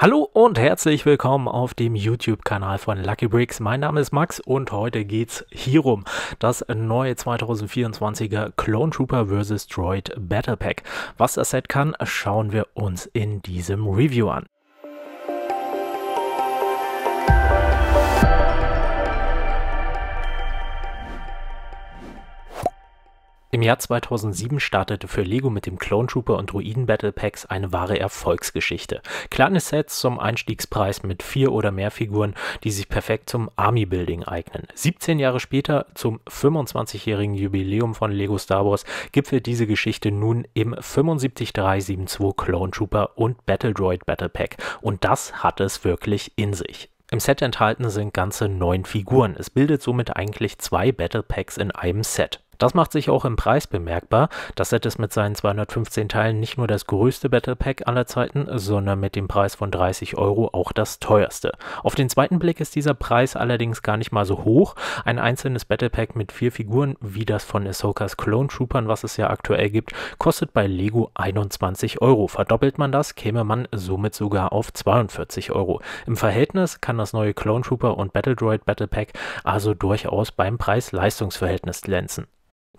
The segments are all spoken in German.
Hallo und herzlich willkommen auf dem YouTube-Kanal von Lucky Bricks. Mein Name ist Max und heute geht's hier um das neue 2024er Clone Trooper vs. Droid Battle Pack. Was das Set kann, schauen wir uns in diesem Review an. Im Jahr 2007 startete für Lego mit dem Clone Trooper und Druiden Battle Packs eine wahre Erfolgsgeschichte. Kleine Sets zum Einstiegspreis mit vier oder mehr Figuren, die sich perfekt zum Army Building eignen. 17 Jahre später, zum 25-jährigen Jubiläum von Lego Star Wars, gipfelt diese Geschichte nun im 75372 Clone Trooper und Battle Droid Battle Pack. Und das hat es wirklich in sich. Im Set enthalten sind ganze neun Figuren. Es bildet somit eigentlich zwei Battle Packs in einem Set. Das macht sich auch im Preis bemerkbar. Das Set ist mit seinen 215 Teilen nicht nur das größte Battle Pack aller Zeiten, sondern mit dem Preis von 30 Euro auch das teuerste. Auf den zweiten Blick ist dieser Preis allerdings gar nicht mal so hoch. Ein einzelnes Battle Pack mit vier Figuren, wie das von Ahsokas Clone Troopern, was es ja aktuell gibt, kostet bei Lego 21 Euro. Verdoppelt man das, käme man somit sogar auf 42 Euro. Im Verhältnis kann das neue Clone Trooper und Battle Droid Battle Pack also durchaus beim Preis-Leistungsverhältnis glänzen.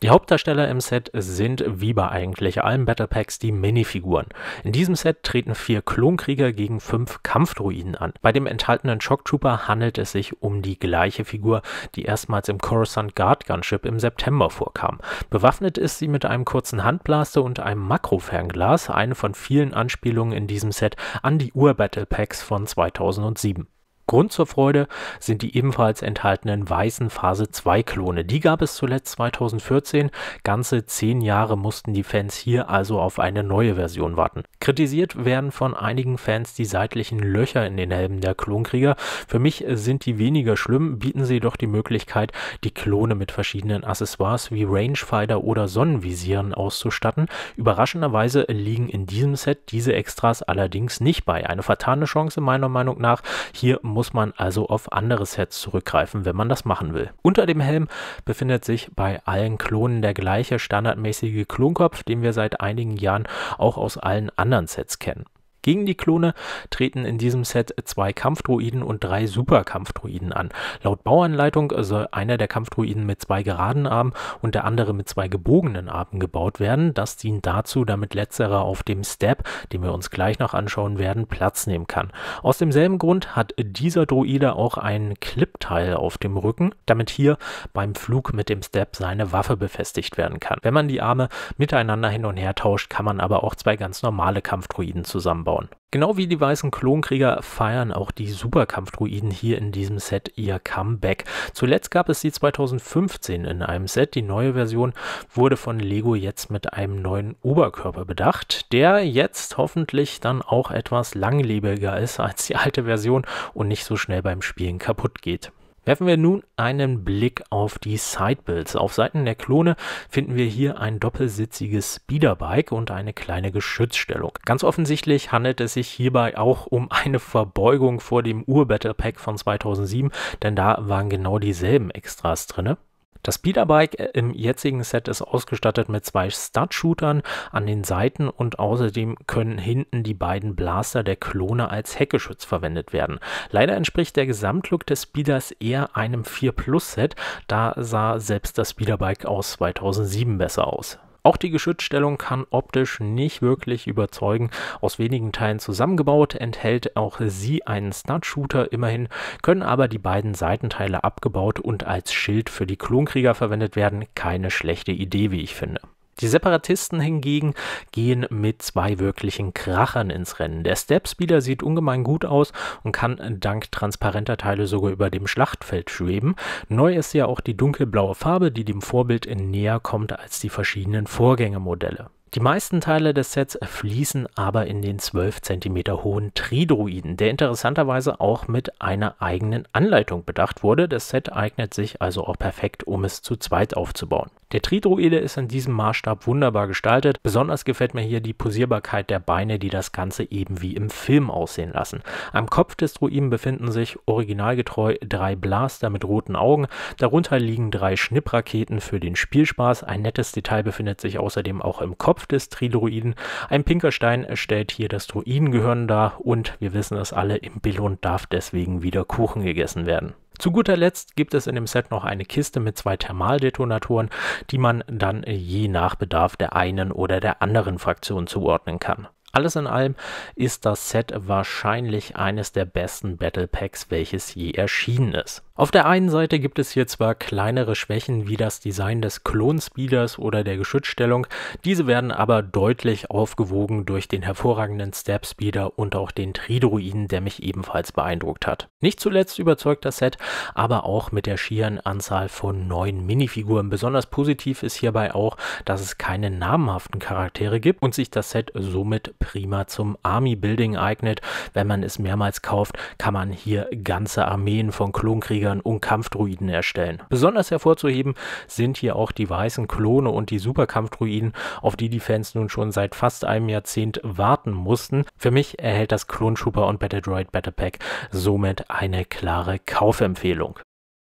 Die Hauptdarsteller im Set sind, wie bei eigentlich allen Battle Packs, die Minifiguren. In diesem Set treten vier Klonkrieger gegen fünf Kampfdruiden an. Bei dem enthaltenen Shock Trooper handelt es sich um die gleiche Figur, die erstmals im Coruscant Guard Gunship im September vorkam. Bewaffnet ist sie mit einem kurzen Handblaster und einem Makrofernglas, eine von vielen Anspielungen in diesem Set an die Ur-Battle Packs von 2007. Grund zur Freude sind die ebenfalls enthaltenen weißen Phase 2 Klone. Die gab es zuletzt 2014. Ganze zehn Jahre mussten die Fans hier also auf eine neue Version warten. Kritisiert werden von einigen Fans die seitlichen Löcher in den Helmen der Klonkrieger. Für mich sind die weniger schlimm, bieten sie jedoch die Möglichkeit, die Klone mit verschiedenen Accessoires wie Rangefinder oder Sonnenvisieren auszustatten. Überraschenderweise liegen in diesem Set diese Extras allerdings nicht bei. Eine vertane Chance meiner Meinung nach. Hier muss muss man also auf andere Sets zurückgreifen, wenn man das machen will. Unter dem Helm befindet sich bei allen Klonen der gleiche standardmäßige Klonkopf, den wir seit einigen Jahren auch aus allen anderen Sets kennen. Gegen die Klone treten in diesem Set zwei Kampfdruiden und drei Superkampfdruiden an. Laut Bauanleitung soll einer der Kampfdruiden mit zwei geraden Armen und der andere mit zwei gebogenen Armen gebaut werden. Das dient dazu, damit letzterer auf dem Step, den wir uns gleich noch anschauen werden, Platz nehmen kann. Aus demselben Grund hat dieser Druide auch einen teil auf dem Rücken, damit hier beim Flug mit dem Step seine Waffe befestigt werden kann. Wenn man die Arme miteinander hin und her tauscht, kann man aber auch zwei ganz normale Kampfdruiden zusammenbauen bauen. Genau wie die weißen Klonkrieger feiern auch die Superkampfdruiden hier in diesem Set ihr Comeback. Zuletzt gab es sie 2015 in einem Set. Die neue Version wurde von Lego jetzt mit einem neuen Oberkörper bedacht, der jetzt hoffentlich dann auch etwas langlebiger ist als die alte Version und nicht so schnell beim Spielen kaputt geht. Werfen wir nun einen Blick auf die Sidebills. Auf Seiten der Klone finden wir hier ein doppelsitziges Speederbike und eine kleine Geschützstellung. Ganz offensichtlich handelt es sich hierbei auch um eine Verbeugung vor dem Ur-Battle Pack von 2007, denn da waren genau dieselben Extras drinne. Das Speederbike äh, im jetzigen Set ist ausgestattet mit zwei Stud-Shootern an den Seiten und außerdem können hinten die beiden Blaster der Klone als Heckgeschütz verwendet werden. Leider entspricht der Gesamtlook des Speeders eher einem 4 Plus Set, da sah selbst das Speederbike aus 2007 besser aus. Auch die Geschützstellung kann optisch nicht wirklich überzeugen. Aus wenigen Teilen zusammengebaut enthält auch sie einen Stud-Shooter immerhin, können aber die beiden Seitenteile abgebaut und als Schild für die Klonkrieger verwendet werden. Keine schlechte Idee, wie ich finde. Die Separatisten hingegen gehen mit zwei wirklichen Krachern ins Rennen. Der Stepspeeder sieht ungemein gut aus und kann dank transparenter Teile sogar über dem Schlachtfeld schweben. Neu ist ja auch die dunkelblaue Farbe, die dem Vorbild näher kommt als die verschiedenen Vorgängermodelle. Die meisten Teile des Sets fließen aber in den 12 cm hohen Tridruiden, der interessanterweise auch mit einer eigenen Anleitung bedacht wurde. Das Set eignet sich also auch perfekt, um es zu zweit aufzubauen. Der Tridruide ist in diesem Maßstab wunderbar gestaltet. Besonders gefällt mir hier die Posierbarkeit der Beine, die das Ganze eben wie im Film aussehen lassen. Am Kopf des Druiden befinden sich originalgetreu drei Blaster mit roten Augen. Darunter liegen drei Schnippraketen für den Spielspaß. Ein nettes Detail befindet sich außerdem auch im Kopf. Kopf des Triloiden. Ein pinker Stein stellt hier das Druidengehirn dar und wir wissen es alle, im Billund darf deswegen wieder Kuchen gegessen werden. Zu guter Letzt gibt es in dem Set noch eine Kiste mit zwei Thermaldetonatoren, die man dann je nach Bedarf der einen oder der anderen Fraktion zuordnen kann. Alles in allem ist das Set wahrscheinlich eines der besten Battle Packs, welches je erschienen ist. Auf der einen Seite gibt es hier zwar kleinere Schwächen wie das Design des Klonspeeders oder der Geschützstellung, diese werden aber deutlich aufgewogen durch den hervorragenden Step Speeder und auch den Tridruiden, der mich ebenfalls beeindruckt hat. Nicht zuletzt überzeugt das Set, aber auch mit der schieren Anzahl von neuen Minifiguren. Besonders positiv ist hierbei auch, dass es keine namhaften Charaktere gibt und sich das Set somit prima zum Army Building eignet. Wenn man es mehrmals kauft, kann man hier ganze Armeen von Klonkriegern Charakteren und Kampfdruiden erstellen. Besonders hervorzuheben sind hier auch die weißen Klone und die Superkampfdruiden, auf die die Fans nun schon seit fast einem Jahrzehnt warten mussten. Für mich erhält das Klon Trooper und Battle Droid Battle Pack somit eine klare Kaufempfehlung.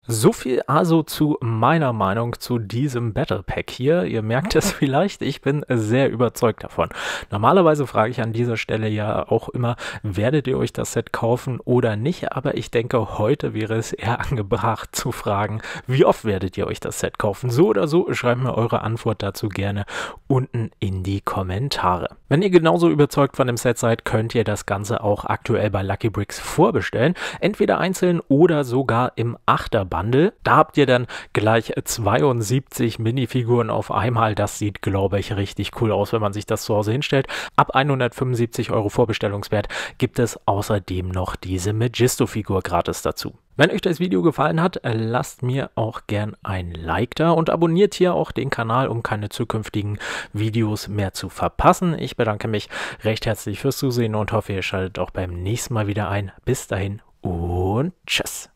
So viel also zu meiner Meinung zu diesem Battle Pack hier. Ihr merkt es vielleicht, ich bin sehr überzeugt davon. Normalerweise frage ich an dieser Stelle ja auch immer, werdet ihr euch das Set kaufen oder nicht? Aber ich denke, heute wäre es eher angebracht zu fragen, wie oft werdet ihr euch das Set kaufen? So oder so, schreibt mir eure Antwort dazu gerne unten in die Kommentare. Wenn ihr genauso überzeugt von dem Set seid, könnt ihr das Ganze auch aktuell bei Lucky Bricks vorbestellen. Entweder einzeln oder sogar im Achterbaum. Bundle. Da habt ihr dann gleich 72 Minifiguren auf einmal. Das sieht, glaube ich, richtig cool aus, wenn man sich das zu Hause hinstellt. Ab 175 Euro Vorbestellungswert gibt es außerdem noch diese Magisto-Figur gratis dazu. Wenn euch das Video gefallen hat, lasst mir auch gern ein Like da und abonniert hier auch den Kanal, um keine zukünftigen Videos mehr zu verpassen. Ich bedanke mich recht herzlich fürs Zusehen und hoffe, ihr schaltet auch beim nächsten Mal wieder ein. Bis dahin und tschüss.